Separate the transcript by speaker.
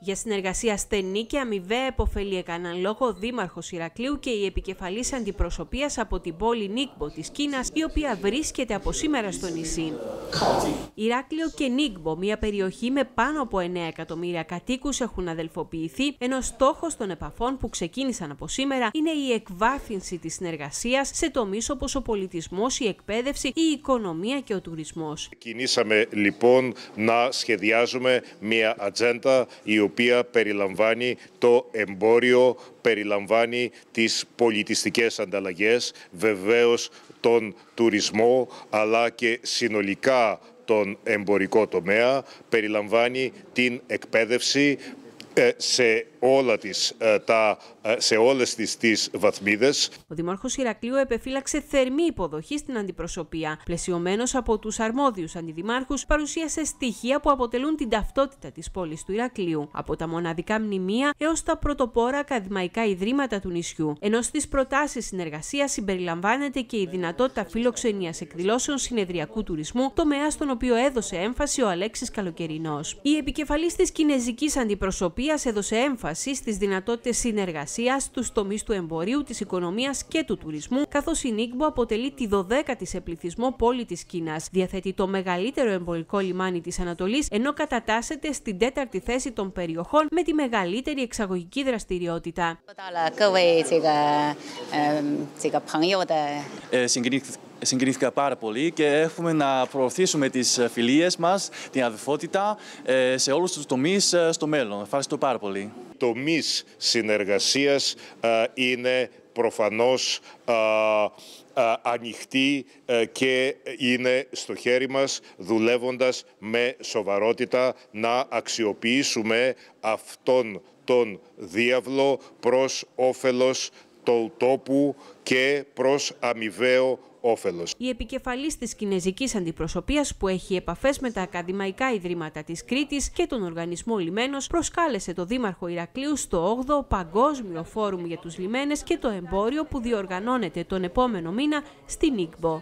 Speaker 1: Για συνεργασία στενή και αμοιβαία επωφελή έκαναν λόγο ο Δήμαρχος Ηρακλείου και η επικεφαλής αντιπροσωπείας από την πόλη Νίκμπο της Κίνας, η οποία βρίσκεται από σήμερα στο νησί. Ηράκλειο και Νίκμπο, μια περιοχή με πάνω από 9 εκατομμύρια κατοίκους, έχουν αδελφοποιηθεί, ενώ στόχος των επαφών που ξεκίνησαν από σήμερα είναι η εκβάθυνση της συνεργασίας σε τομείς όπως ο πολιτισμός, η εκπαίδευση, η οικονομία και ο τουρισμός.
Speaker 2: Κινήσαμε λοιπόν να σχεδιάζουμε μια ατζέντα η οποία περιλαμβάνει το εμπόριο, περιλαμβάνει τις πολιτιστικές ανταλλαγές, βεβαίως τον τουρισμό, αλλά και συνολικά τον εμπορικό τομέα, περιλαμβάνει την εκπαίδευση, ε, σε, όλα τις, ε, τα, ε, σε όλες τις, βαθμίδες.
Speaker 1: Ο Δημάρχος Ηρακλείου επεφύλαξε θερμή υποδοχή στην αντιπροσωπεία. Πλαισιωμένος από τους αρμόδιους αντιδημάρχους παρουσίασε στοιχεία που αποτελούν την ταυτότητα της πόλης του Ηρακλείου. Από τα μοναδικά μνημεία έως τα πρωτοπόρα ακαδημαϊκά ιδρύματα του νησιού. Ενώ στις προτάσεις συνεργασίας συμπεριλαμβάνεται και η δυνατότητα φιλοξενίας εκδηλώσεων συνεδριακού τουρισμού, τομέα στον οποίο έδωσε έμφαση ο Αλέξης Καλοκαιρινός. Η επικεφαλής της Κινέζικης Αντιπροσωπείας έδωσε έμφαση στις δυνατότητες συνεργασίας στους τομείς του εμπορίου, της οικονομίας και του τουρισμού, καθώς η Νίγκμπο αποτελεί τη 12η σε πληθυσμό πόλη της Κίνας. Διαθέτει το μεγαλύτερο εμπορικό λιμάνι της Ανατολής, ενώ κατατάσσεται στην τέταρτη θέση των περιοχών με τη μεγαλύτερη εξαγωγική δραστηριότητα
Speaker 2: συγκινήθηκα πάρα πολύ και έχουμε να προωθήσουμε τις ε, φιλίες μας, την αδελφότητα ε, σε όλους τους τομείς ε, στο μέλλον. Ευχαριστώ πάρα πολύ. Τομείς συνεργασίας είναι προφανώς ανοιχτή και είναι στο χέρι μας δουλεύοντας με σοβαρότητα να αξιοποιήσουμε αυτόν τον διάβλο προς όφελος το τόπο και προς αμοιβαίο όφελος.
Speaker 1: Η επικεφαλής της Κινέζικης Αντιπροσωπείας που έχει επαφές με τα ακαδημαϊκά ιδρύματα της Κρήτης και τον οργανισμό Λιμένος προσκάλεσε το Δήμαρχο Ηρακλείου στο 8ο Παγκόσμιο Φόρουμ για τους Λιμένες και το εμπόριο που διοργανώνεται τον επόμενο μήνα στην Ίγκμπο.